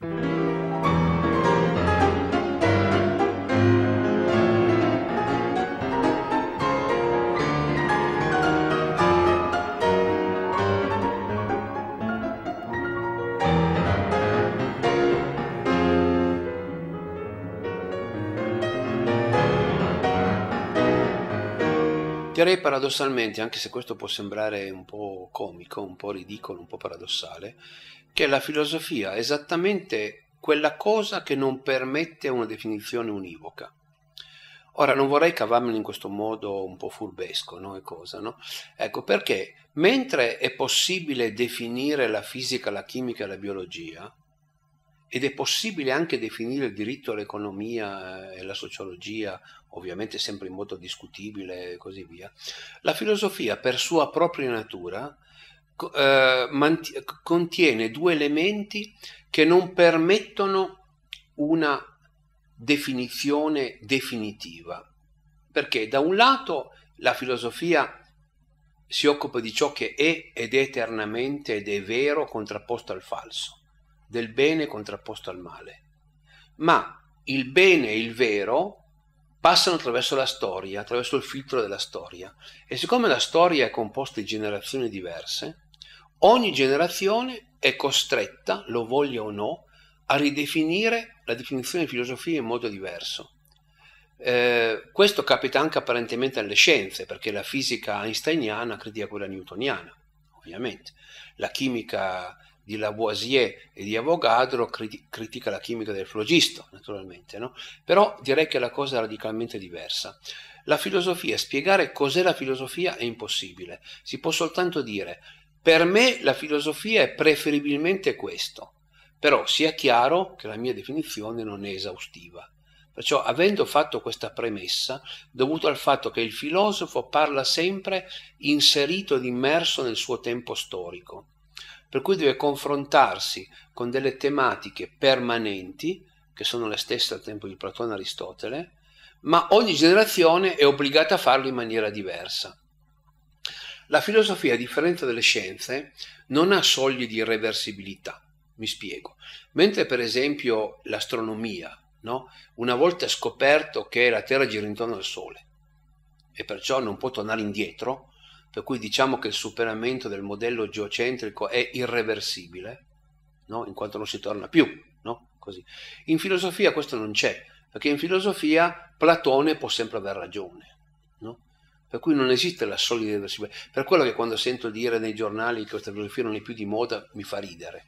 Thank you. racconterei paradossalmente, anche se questo può sembrare un po' comico, un po' ridicolo, un po' paradossale, che la filosofia è esattamente quella cosa che non permette una definizione univoca. Ora, non vorrei cavarmelo in questo modo un po' furbesco, no? E cosa, no? Ecco, perché mentre è possibile definire la fisica, la chimica e la biologia, ed è possibile anche definire il diritto all'economia eh, e alla sociologia, ovviamente sempre in modo discutibile e così via, la filosofia per sua propria natura eh, mant- contiene due elementi che non permettono una definizione definitiva, perché da un lato la filosofia si occupa di ciò che è ed è eternamente ed è vero contrapposto al falso del bene contrapposto al male. Ma il bene e il vero passano attraverso la storia, attraverso il filtro della storia. E siccome la storia è composta di generazioni diverse, ogni generazione è costretta, lo voglia o no, a ridefinire la definizione di filosofia in modo diverso. Eh, questo capita anche apparentemente alle scienze, perché la fisica einsteiniana critica quella newtoniana, ovviamente, la chimica di Lavoisier e di Avogadro criti- critica la chimica del flogisto, naturalmente, no? però direi che la cosa è radicalmente diversa. La filosofia, spiegare cos'è la filosofia è impossibile, si può soltanto dire per me la filosofia è preferibilmente questo, però sia chiaro che la mia definizione non è esaustiva. Perciò, avendo fatto questa premessa, dovuto al fatto che il filosofo parla sempre inserito ed immerso nel suo tempo storico, per cui deve confrontarsi con delle tematiche permanenti, che sono le stesse al tempo di Platone e Aristotele, ma ogni generazione è obbligata a farlo in maniera diversa. La filosofia, a differenza delle scienze, non ha soglie di irreversibilità, mi spiego. Mentre per esempio l'astronomia, no? una volta scoperto che la Terra gira intorno al Sole e perciò non può tornare indietro, per cui diciamo che il superamento del modello geocentrico è irreversibile, no? in quanto non si torna più. No? In filosofia questo non c'è, perché in filosofia Platone può sempre aver ragione. Per cui non esiste la solida irreversibilità. Per quello che quando sento dire nei giornali che questa filosofia non è più di moda mi fa ridere.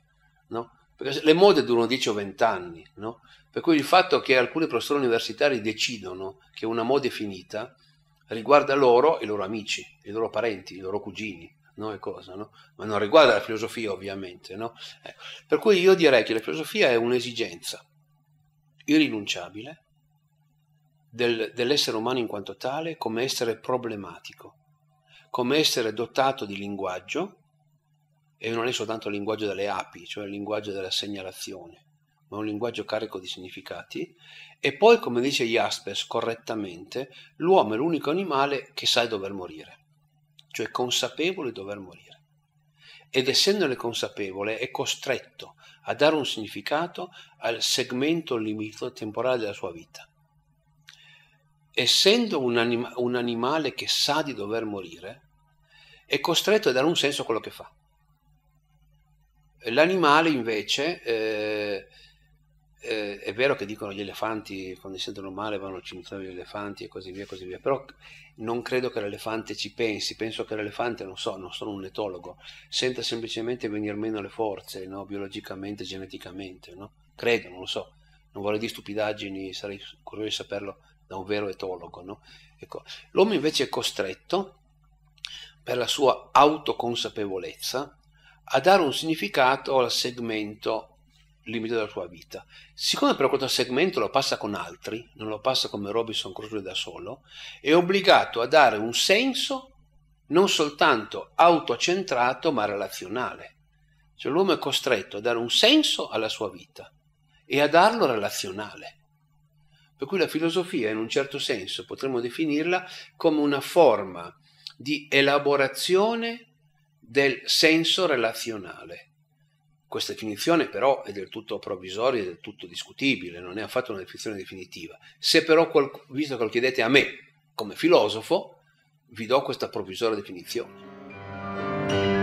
Perché le mode durano 10 o 20 anni. Per cui il fatto che alcuni professori universitari decidono che una moda è finita riguarda loro e i loro amici, i loro parenti, i loro cugini, no? e cosa, no? ma non riguarda la filosofia ovviamente. No? Eh, per cui io direi che la filosofia è un'esigenza irrinunciabile del, dell'essere umano in quanto tale come essere problematico, come essere dotato di linguaggio, e non è soltanto il linguaggio delle api, cioè il linguaggio della segnalazione, ma un linguaggio carico di significati, e poi, come dice Jaspers correttamente, l'uomo è l'unico animale che sa dover morire, cioè consapevole di dover morire. Ed essendone consapevole è costretto a dare un significato al segmento limitato temporale della sua vita. Essendo un, anima- un animale che sa di dover morire, è costretto a dare un senso a quello che fa. L'animale invece eh, eh, è vero che dicono gli elefanti quando si sentono male vanno al cimitero degli elefanti e così via, così via, però non credo che l'elefante ci pensi, penso che l'elefante, non so, non sono un etologo, senta semplicemente venir meno le forze, no? biologicamente, geneticamente, no? credo, non lo so, non vorrei di stupidaggini, sarei curioso di saperlo da un vero etologo. No? Ecco. L'uomo invece è costretto, per la sua autoconsapevolezza, a dare un significato al segmento limite della sua vita. Siccome però questo segmento lo passa con altri, non lo passa come Robinson Crusoe da solo, è obbligato a dare un senso non soltanto autocentrato ma relazionale. Cioè l'uomo è costretto a dare un senso alla sua vita e a darlo relazionale. Per cui la filosofia, in un certo senso, potremmo definirla come una forma di elaborazione del senso relazionale questa definizione però è del tutto provvisoria, è del tutto discutibile, non è affatto una definizione definitiva. Se però, qualc- visto che lo chiedete a me come filosofo, vi do questa provvisoria definizione.